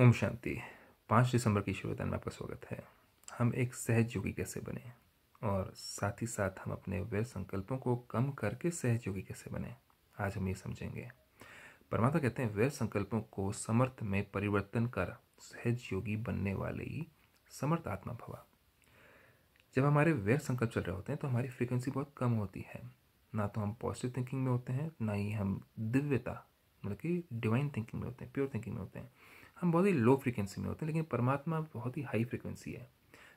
ओम शांति पाँच दिसंबर की शुरुआत में आपका स्वागत है हम एक योगी कैसे बने और साथ ही साथ हम अपने व्यय संकल्पों को कम करके योगी कैसे बने आज हम ये समझेंगे परमात्मा कहते हैं व्यय संकल्पों को समर्थ में परिवर्तन कर योगी बनने वाले ही समर्थ आत्मा भवा जब हमारे व्यय संकल्प चल रहे होते हैं तो हमारी फ्रीक्वेंसी बहुत कम होती है ना तो हम पॉजिटिव थिंकिंग में होते हैं ना ही हम दिव्यता मतलब कि डिवाइन थिंकिंग में होते हैं प्योर थिंकिंग में होते हैं हम बहुत ही लो फ्रिक्वेंसी में होते हैं लेकिन परमात्मा बहुत ही हाई फ्रिक्वेंसी है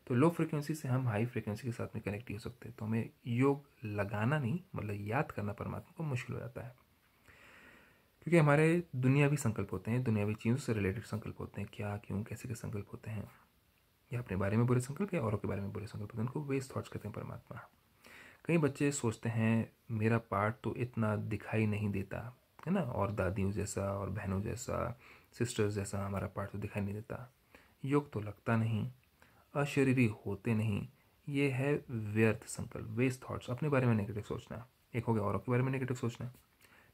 तो लो फ्रिक्वेंसी से हम हाई फ्रिक्वेंसी के साथ में कनेक्ट हो सकते हैं तो हमें योग लगाना नहीं मतलब याद करना परमात्मा को मुश्किल हो जाता है क्योंकि हमारे दुनियावी संकल्प होते हैं दुनियावी चीज़ों से रिलेटेड संकल्प होते हैं क्या क्यों कैसे के संकल्प होते हैं या अपने बारे में बुरे संकल्प या औरों के बारे में बुरे संकल्प होते हैं उनको वेस्ट थाट्स कहते हैं परमात्मा कई बच्चे सोचते हैं मेरा पार्ट तो इतना दिखाई नहीं देता है ना और दादियों जैसा और बहनों जैसा सिस्टर्स जैसा हमारा पार्ट तो दिखाई नहीं देता योग तो लगता नहीं अशरीरी होते नहीं ये है व्यर्थ संकल्प वेस्ट थाट्स अपने बारे में नेगेटिव सोचना एक हो गया औरों के बारे में नेगेटिव सोचना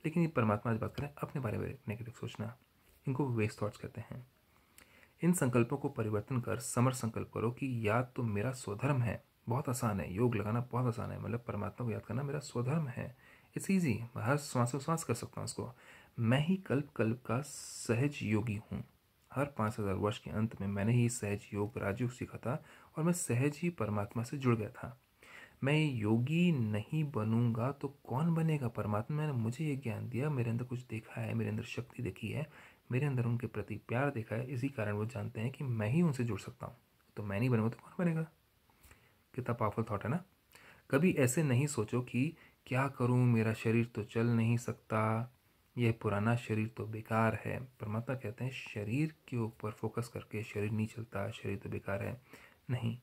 लेकिन ये परमात्मा आज बात करें अपने बारे में नेगेटिव सोचना इनको वेस्ट थाट्स कहते हैं इन संकल्पों को परिवर्तन कर समर संकल्प करो कि याद तो मेरा स्वधर्म है बहुत आसान है योग लगाना बहुत आसान है मतलब परमात्मा को याद करना मेरा स्वधर्म है इट्स ईजी हर श्वास श्वास कर सकता हूँ उसको मैं ही कल्प कल्प का सहज योगी हूँ हर पाँच हज़ार वर्ष के अंत में मैंने ही सहज योग राजयोग सीखा था और मैं सहज ही परमात्मा से जुड़ गया था मैं योगी नहीं बनूंगा तो कौन बनेगा परमात्मा ने मुझे ये ज्ञान दिया मेरे अंदर कुछ देखा है मेरे अंदर शक्ति देखी है मेरे अंदर उनके प्रति प्यार देखा है इसी कारण वो जानते हैं कि मैं ही उनसे जुड़ सकता हूँ तो मैं नहीं बनूंगा तो कौन बनेगा कितना पावरफुल थाट है ना कभी ऐसे नहीं सोचो कि क्या करूं मेरा शरीर तो चल नहीं सकता यह पुराना शरीर तो बेकार है परमात्मा कहते हैं शरीर के ऊपर फोकस करके शरीर नहीं चलता शरीर तो बेकार है नहीं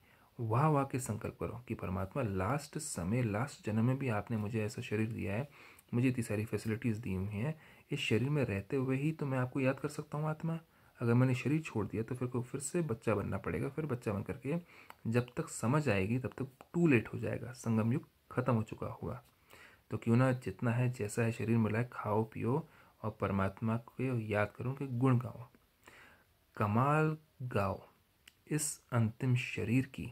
वाह वाह के संकल्प करो कि परमात्मा लास्ट समय लास्ट जन्म में भी आपने मुझे ऐसा शरीर दिया है मुझे इतनी सारी फैसिलिटीज़ दी हुई हैं इस शरीर में रहते हुए ही तो मैं आपको याद कर सकता हूँ आत्मा अगर मैंने शरीर छोड़ दिया तो फिर को फिर से बच्चा बनना पड़ेगा फिर बच्चा बन करके जब तक समझ आएगी तब तक टू लेट हो जाएगा संगम युग खत्म हो चुका होगा तो क्यों ना जितना है जैसा है शरीर मिला है खाओ पियो और परमात्मा को याद करो कि गुण गाओ कमाल गाओ इस अंतिम शरीर की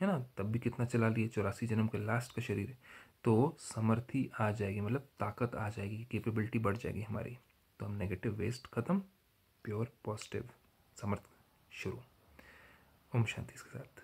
है ना तब भी कितना चला लिए चौरासी जन्म के लास्ट का शरीर है तो समर्थी आ जाएगी मतलब ताकत आ जाएगी कैपेबिलिटी बढ़ जाएगी हमारी तो हम नेगेटिव वेस्ट ख़त्म प्योर पॉजिटिव समर्थ शुरू ओम शांति इसके साथ